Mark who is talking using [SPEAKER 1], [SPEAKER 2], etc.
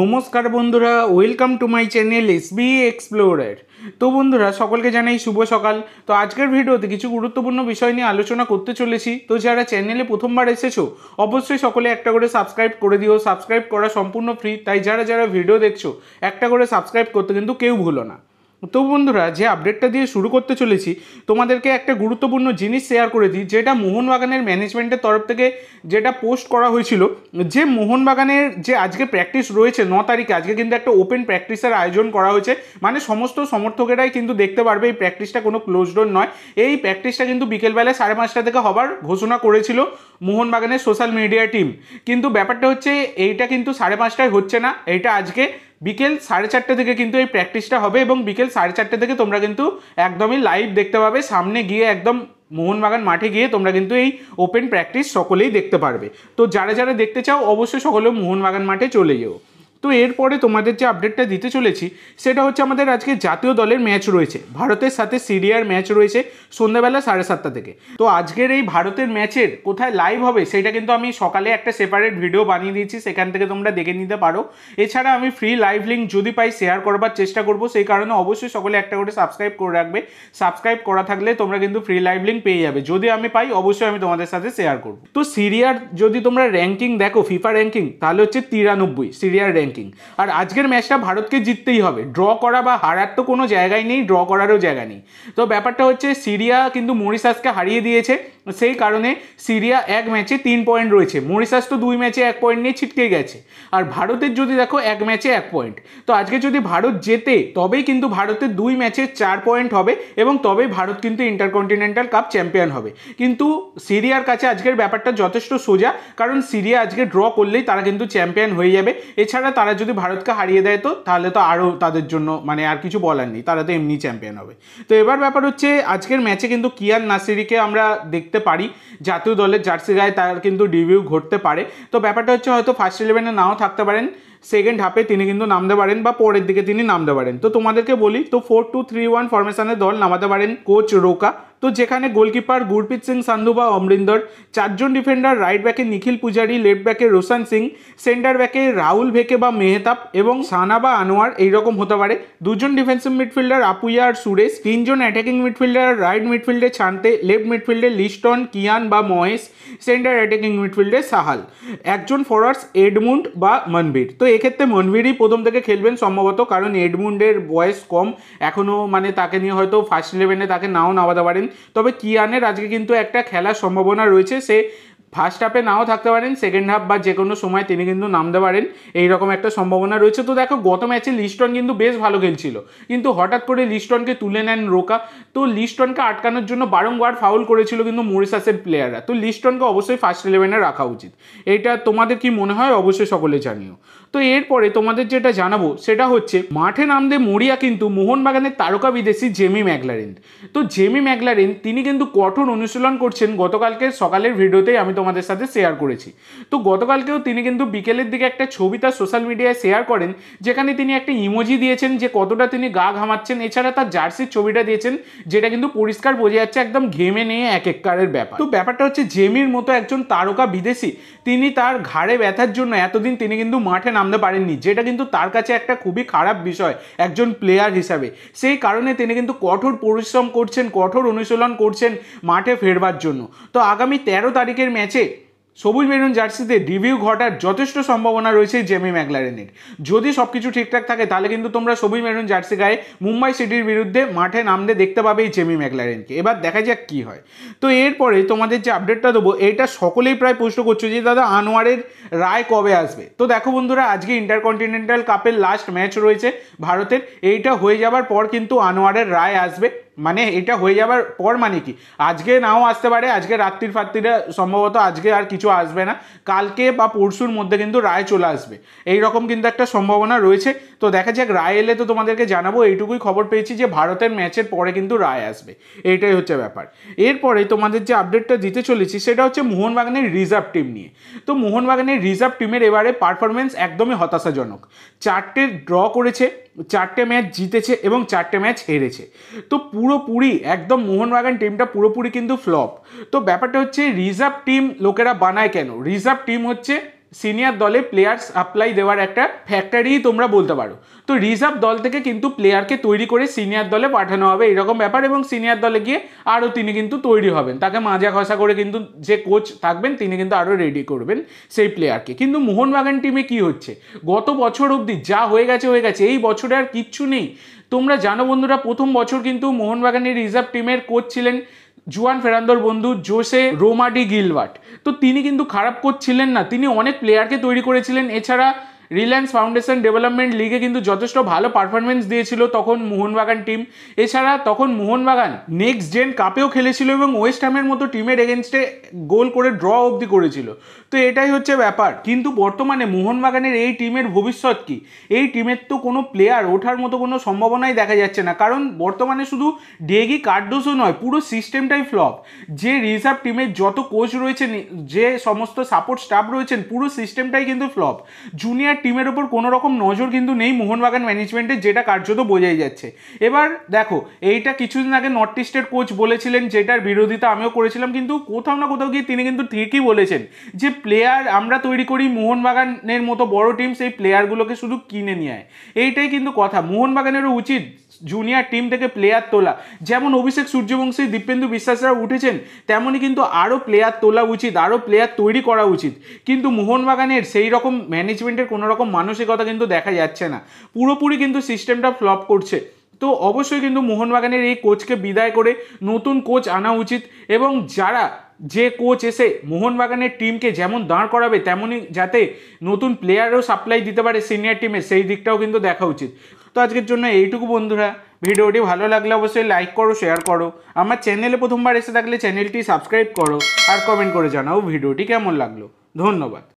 [SPEAKER 1] নমস্কার বন্ধুরা welcome to my channel SB explorer তো বন্ধুরা সকলকে জানাই শুভ সকাল তো আজকের ভিডিওতে কিছু গুরুত্বপূর্ণ বিষয় নিয়ে আলোচনা করতে চলেছি তো যারা চ্যানেলে প্রথমবার এসেছো অবশ্যই সকলে একটা করে সাবস্ক্রাইব করে দিও সাবস্ক্রাইব করা সম্পূর্ণ ফ্রি তাই যারা যারা ভিডিও দেখছো একটা করে সাবস্ক্রাইব করতে কিন্তু কেউ ভুলো না তো বন্ধুরা যে আপডেটটা দিয়ে শুরু করতে চলেছি তোমাদেরকে একটা গুরুত্বপূর্ণ জিনিস শেয়ার করে দিই যেটা মোহনবাগানের ম্যানেজমেন্টের তরফ থেকে যেটা পোস্ট করা হয়েছিল যে মোহনবাগানের যে আজকে প্র্যাকটিস রয়েছে ন তারিখে আজকে কিন্তু একটা ওপেন প্র্যাকটিসের আয়োজন করা হয়েছে মানে সমস্ত সমর্থকেরাই কিন্তু দেখতে পারবে এই প্র্যাকটিসটা কোনো ক্লোজ ডোর নয় এই প্র্যাকটিসটা কিন্তু বিকেলবেলায় সাড়ে পাঁচটা থেকে হবার ঘোষণা করেছিল মোহনবাগানের সোশ্যাল মিডিয়া টিম কিন্তু ব্যাপারটা হচ্ছে এইটা কিন্তু সাড়ে পাঁচটায় হচ্ছে না এটা আজকে বিকেল সাড়ে চারটে থেকে কিন্তু এই প্র্যাকটিসটা হবে এবং বিকেল সাড়ে চারটে থেকে তোমরা কিন্তু একদমই লাইভ দেখতে পাবে সামনে গিয়ে একদম মোহনবাগান মাঠে গিয়ে তোমরা কিন্তু এই ওপেন প্র্যাকটিস সকলেই দেখতে পারবে তো যারা যারা দেখতে চাও অবশ্যই সকলে মোহনবাগান মাঠে চলে যেও তো এরপরে তোমাদের যে আপডেটটা দিতে চলেছি সেটা হচ্ছে আমাদের আজকে জাতীয় দলের ম্যাচ রয়েছে ভারতের সাথে সিরিয়ার ম্যাচ রয়েছে সন্ধ্যাবেলা সাড়ে সাতটা থেকে তো আজকের এই ভারতের ম্যাচের কোথায় লাইভ হবে সেটা কিন্তু আমি সকালে একটা সেপারেট ভিডিও বানিয়ে দিয়েছি সেখান থেকে তোমরা দেখে নিতে পারো এছাড়া আমি ফ্রি লাইভ লিঙ্ক যদি পাই শেয়ার করবার চেষ্টা করব সেই কারণে অবশ্যই সকলে একটা করে সাবস্ক্রাইব করে রাখবে সাবস্ক্রাইব করা থাকলে তোমরা কিন্তু ফ্রি লাইভ লিঙ্ক পেয়ে যাবে যদি আমি পাই অবশ্যই আমি তোমাদের সাথে শেয়ার করব তো সিরিয়ার যদি তোমরা র্যাঙ্কিং দেখো ফিফা র্যাঙ্কিং তাহলে হচ্ছে তিরানব্বই সিরিয়ার র্যাঙ্কিং রেটিং আর আজকের ম্যাচটা ভারতকে জিততেই হবে ড্র করা বা হারার তো কোনো জায়গায় নেই ড্র করারও জায়গা নেই তো ব্যাপারটা হচ্ছে সিরিয়া কিন্তু মরিশাসকে হারিয়ে দিয়েছে সেই কারণে সিরিয়া এক ম্যাচে তিন পয়েন্ট রয়েছে মরিশাস তো দুই ম্যাচে এক পয়েন্ট নিয়ে ছিটকে গেছে আর ভারতের যদি দেখো এক ম্যাচে এক পয়েন্ট তো আজকে যদি ভারত জেতে তবেই কিন্তু ভারতের দুই ম্যাচে চার পয়েন্ট হবে এবং তবেই ভারত কিন্তু ইন্টারকন্টিনেন্টাল কাপ চ্যাম্পিয়ন হবে কিন্তু সিরিয়ার কাছে আজকের ব্যাপারটা যথেষ্ট সোজা কারণ সিরিয়া আজকে ড্র করলেই তারা কিন্তু চ্যাম্পিয়ন হয়ে যাবে এছাড়া তারা যদি ভারতকে হারিয়ে দেয় তো তাহলে তো আরও তাদের জন্য মানে আর কিছু বলার নেই তারা তো এমনি চ্যাম্পিয়ন হবে তো এবার ব্যাপার হচ্ছে আজকের ম্যাচে কিন্তু কিয়ান নাসিরিকে আমরা দেখতে পারি জাতীয় দলের জার্সি গায়ে তার কিন্তু ডিভিউ ঘটতে পারে তো ব্যাপারটা হচ্ছে হয়তো ফার্স্ট ইলেভেনে নাও থাকতে পারেন সেকেন্ড হাফে তিনি কিন্তু নামতে পারেন বা পরের দিকে তিনি নামতে পারেন তো তোমাদেরকে বলি তো ফোর টু থ্রি ওয়ান ফরমেশনের দল নামাতে পারেন কোচ রোকা তো যেখানে গোলকিপার গুরপ্রীত সিং সান্ধু বা অমরিন্দর চারজন ডিফেন্ডার রাইট ব্যাকে নিখিল পূজারি লেফট ব্যাকে রোশন সিং সেন্টার ব্যাকে রাহুল ভেকে বা মেহতাব এবং সানা বা আনোয়ার এইরকম হতে পারে দুজন ডিফেন্সিভ মিডফিল্ডার আপুইয়া আর সুরেশ তিনজন অ্যাটাকিং মিডফিল্ডার রাইট মিডফিল্ডে ছানতে লেফট মিডফিল্ডে লিস্টন কিয়ান বা মহেশ সেন্টার অ্যাটাকিং মিডফিল্ডে সাহাল একজন ফরার্স এডমুন্ড বা মনবীর তো এক্ষেত্রে মনবীরই প্রথম থেকে খেলবেন সম্ভবত কারণ এডমুন্ডের বয়স কম এখনও মানে তাকে নিয়ে হয়তো ফার্স্ট ইলেভেনে তাকে নাও নামাতে পারেন তবে কিয়ানের আজকে কিন্তু একটা খেলার সম্ভাবনা রয়েছে সে ফার্স্ট হাফে নাও থাকতে পারেন সেকেন্ড হাফ বা যে কোনো সময় তিনি কিন্তু নামতে পারেন এইরকম একটা সম্ভাবনা রয়েছে তো দেখো গত ম্যাচে লিস্টন কিন্তু বেশ ভালো খেলছিল কিন্তু হঠাৎ করে লিস্টনকে তুলে নেন রোকা তো লিস্টনকে আটকানোর জন্য বারংবার ফাউল করেছিল কিন্তু মরিসাসের প্লেয়াররা তো লিস্টনকে অবশ্যই ফার্স্ট ইলেভেনে রাখা উচিত এটা তোমাদের কি মনে হয় অবশ্যই সকলে জানিও তো এরপরে তোমাদের যেটা জানাবো সেটা হচ্ছে মাঠে নামদে মরিয়া কিন্তু মোহনবাগানের তারকা বিদেশি জেমি ম্যাগলারেন তো জেমি ম্যাগলারেন তিনি কিন্তু কঠোর অনুশীলন করছেন গতকালকে সকালের ভিডিওতেই আমি তোমাদের সাথে শেয়ার করেছি তো গতকালকেও তিনি কিন্তু বিকেলের দিকে একটা ছবি তার সোশ্যাল মিডিয়ায় শেয়ার করেন যেখানে তিনি একটা ইমোজি দিয়েছেন যে কতটা তিনি গা ঘামাচ্ছেন এছাড়া তার জার্সির ছবিটা দিয়েছেন যেটা কিন্তু পরিষ্কার বোঝা যাচ্ছে একদম ঘেমে নিয়ে এক এক কারের ব্যাপার তো ব্যাপারটা হচ্ছে জেমির মতো একজন তারকা বিদেশি তিনি তার ঘাড়ে ব্যথার জন্য এতদিন তিনি কিন্তু মাঠে নামতে পারেননি যেটা কিন্তু তার কাছে একটা খুবই খারাপ বিষয় একজন প্লেয়ার হিসাবে সেই কারণে তিনি কিন্তু কঠোর পরিশ্রম করছেন কঠোর অনুশীলন করছেন মাঠে ফেরবার জন্য তো আগামী তেরো তারিখের ম্যাচে সবুজ মেরুন জার্সিতে ডিভিউ ঘটার যথেষ্ট সম্ভাবনা রয়েছে জেমি ম্যাকলারেনের যদি সব কিছু ঠিকঠাক থাকে তাহলে কিন্তু তোমরা সবুজ মেরুন জার্সি গায়ে মুম্বাই সিটির বিরুদ্ধে মাঠে নামতে দেখতে পাবে এই জেমি ম্যাকলারেনকে এবার দেখা যাক কী হয় তো এরপরে তোমাদের যে আপডেটটা দেবো এটা সকলেই প্রায় প্রশ্ন করছো যে দাদা আনোয়ারের রায় কবে আসবে তো দেখো বন্ধুরা আজকে ইন্টারকন্টিনেন্টাল কাপের লাস্ট ম্যাচ রয়েছে ভারতের এইটা হয়ে যাবার পর কিন্তু আনোয়ারের রায় আসবে মানে এটা হয়ে যাবার পর মানে কি আজকে নাও আসতে পারে আজকে রাত্রির ফাত্রিরে সম্ভবত আজকে আর কিছু আসবে না কালকে বা পরশুর মধ্যে কিন্তু রায় চলে আসবে এই রকম কিন্তু একটা সম্ভাবনা রয়েছে তো দেখা যাক রায় এলে তো তোমাদেরকে জানাবো এইটুকুই খবর পেয়েছি যে ভারতের ম্যাচের পরে কিন্তু রায় আসবে এইটাই হচ্ছে ব্যাপার এরপরে তোমাদের যে আপডেটটা দিতে চলেছি সেটা হচ্ছে মোহনবাগানের রিজার্ভ টিম নিয়ে তো মোহনবাগানের রিজার্ভ টিমের এবারে পারফরমেন্স একদমই হতাশাজনক চারটে ড্র করেছে চারটে ম্যাচ জিতেছে এবং চারটে ম্যাচ হেরেছে তো পুরোপুরি একদম মোহনবাগান টিমটা পুরোপুরি কিন্তু ফ্লপ তো ব্যাপারটা হচ্ছে রিজার্ভ টিম লোকেরা বানায় কেন রিজার্ভ টিম হচ্ছে সিনিয়র দলে প্লেয়ার্স সাপ্লাই দেওয়ার একটা ফ্যাক্টরিই তোমরা বলতে পারো তো রিজার্ভ দল থেকে কিন্তু প্লেয়ারকে তৈরি করে সিনিয়র দলে পাঠানো হবে এরকম ব্যাপার এবং সিনিয়র দলে গিয়ে আরও তিনি কিন্তু তৈরি হবেন তাকে মাজা ঘষা করে কিন্তু যে কোচ থাকবেন তিনি কিন্তু আরও রেডি করবেন সেই প্লেয়ারকে কিন্তু মোহনবাগান টিমে কি হচ্ছে গত বছর অবধি যা হয়ে গেছে হয়ে গেছে এই বছরে আর কিচ্ছু নেই তোমরা জানো বন্ধুরা প্রথম বছর কিন্তু মোহনবাগানের রিজার্ভ টিমের কোচ ছিলেন জুয়ান ফেরান্দোর বন্ধু জোসে রোমাডি গিলবার্ট তো তিনি কিন্তু খারাপ করছিলেন না তিনি অনেক প্লেয়ারকে তৈরি করেছিলেন এছাড়া রিলায়েন্স ফাউন্ডেশন ডেভেলপমেন্ট লিগে কিন্তু যথেষ্ট ভালো পারফরমেন্স দিয়েছিল তখন মোহনবাগান টিম এছাড়া তখন মোহনবাগান নেক্সট জেন কাপেও খেলেছিল এবং ওয়েস্ট হ্যামের মতো টিমের এগেনস্টে গোল করে ড্র অবধি করেছিল তো এটাই হচ্ছে ব্যাপার কিন্তু বর্তমানে মোহনবাগানের এই টিমের ভবিষ্যৎ কি এই টিমের তো কোনো প্লেয়ার ওঠার মতো কোনো সম্ভাবনাই দেখা যাচ্ছে না কারণ বর্তমানে শুধু ডেগি কার্ডোসও নয় পুরো সিস্টেমটাই ফ্লপ যে রিজার্ভ টিমের যত কোচ রয়েছেন যে সমস্ত সাপোর্ট স্টাফ রয়েছেন পুরো সিস্টেমটাই কিন্তু ফ্লপ জুনিয়র টিমের ওপর কোনো রকম নজর কিন্তু নেই মোহনবাগান ম্যানেজমেন্টের যেটা কার্যত বোঝাই যাচ্ছে এবার দেখো এইটা কিছুদিন আগে নর্থ ইস্টের কোচ বলেছিলেন যেটার বিরোধিতা আমিও করেছিলাম কিন্তু কোথাও না কোথাও গিয়ে তিনি কিন্তু ঠিকই বলেছেন যে প্লেয়ার আমরা তৈরি করি মোহনবাগানের মতো বড় টিম সেই প্লেয়ারগুলোকে শুধু কিনে নিয়ে আয় এইটাই কিন্তু কথা মোহনবাগানেরও উচিত জুনিয়র টিম থেকে প্লেয়ার তোলা যেমন অভিষেক সূর্যবংশী দীপেন্দু বিশ্বাসরা উঠেছেন তেমনই কিন্তু আরও প্লেয়ার তোলা উচিত আরও প্লেয়ার তৈরি করা উচিত কিন্তু মোহনবাগানের সেই রকম ম্যানেজমেন্টের কোনো রকম মানসিকতা কিন্তু দেখা যাচ্ছে না পুরোপুরি কিন্তু সিস্টেমটা ফ্লপ করছে তো অবশ্যই কিন্তু মোহনবাগানের এই কোচকে বিদায় করে নতুন কোচ আনা উচিত এবং যারা যে কোচ এসে মোহনবাগানের টিমকে যেমন দাঁড় করাবে তেমনই যাতে নতুন প্লেয়ারও সাপ্লাই দিতে পারে সিনিয়র টিমে সেই দিকটাও কিন্তু দেখা উচিত তো আজকের জন্য এইটুকু বন্ধুরা ভিডিওটি ভালো লাগলে অবশ্যই লাইক করো শেয়ার করো আমার চ্যানেলে প্রথমবার এসে থাকলে চ্যানেলটি সাবস্ক্রাইব করো আর কমেন্ট করে জানাও ভিডিওটি কেমন লাগলো ধন্যবাদ